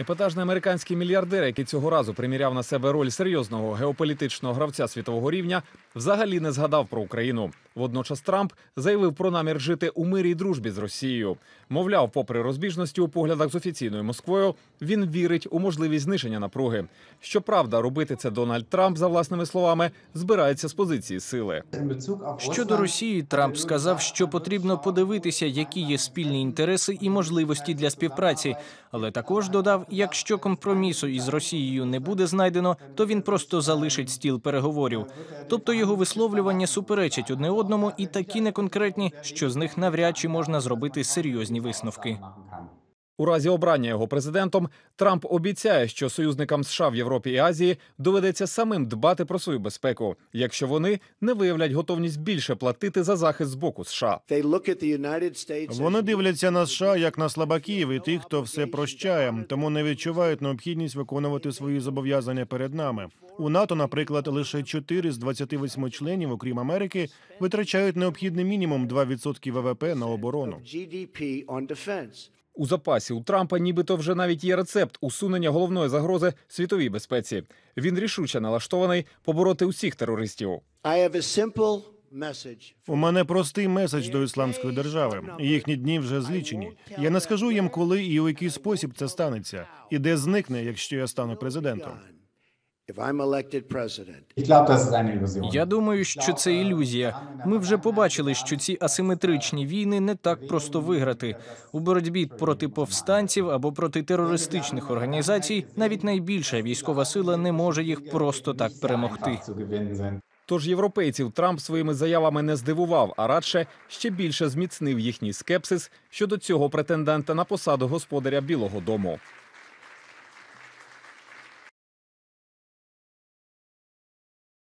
Епатажний американський мільярдер, який цього разу приміряв на себе роль серйозного геополітичного гравця світового рівня, взагалі не згадав про Україну. Водночас Трамп заявив про намір жити у мирі й дружбі з Росією. Мовляв, попри розбіжності у поглядах з офіційною Москвою, він вірить у можливість зниження напруги. Щоправда, робити це Дональд Трамп за власними словами збирається з позиції сили. Щодо Росії, Трамп сказав, що потрібно подивитися, які є спільні інтереси і можливості для співпраці, але також додав, якщо компромісу із Росією не буде знайдено, то він просто залишить стіл переговорів. Тобто його висловлювання суперечить одне одному одному і такі неконкретні, що з них навряд чи можна зробити серйозні висновки. У разі обрання його президентом Трамп обіцяє, що союзникам США в Європі і Азії доведеться самим дбати про свою безпеку, якщо вони не виявлять готовність більше платити за захист з боку США. Вони дивляться на США як на слабаків і тих, хто все прощає, тому не відчувають необхідність виконувати свої зобов'язання перед нами. У НАТО, наприклад, лише 4 з 28 членів, окрім Америки, витрачають необхідний мінімум 2% ВВП на оборону. У запасі у Трампа, нібито вже навіть є рецепт усунення головної загрози світовій безпеці. Він рішуче налаштований побороти усіх терористів. У мене простий меседж до ісламської держави. Їхні дні вже злічені. Я не скажу їм, коли і у який спосіб це станеться, і де зникне, якщо я стану президентом. Я думаю, що це ілюзія. Ми вже побачили, що ці асиметричні війни не так просто виграти у боротьбі проти повстанців або проти терористичних організацій. Навіть найбільша військова сила не може їх просто так перемогти. Тож європейців Трамп своїми заявами не здивував, а радше ще більше зміцнив їхній скепсис щодо цього претендента на посаду господаря Білого Дому.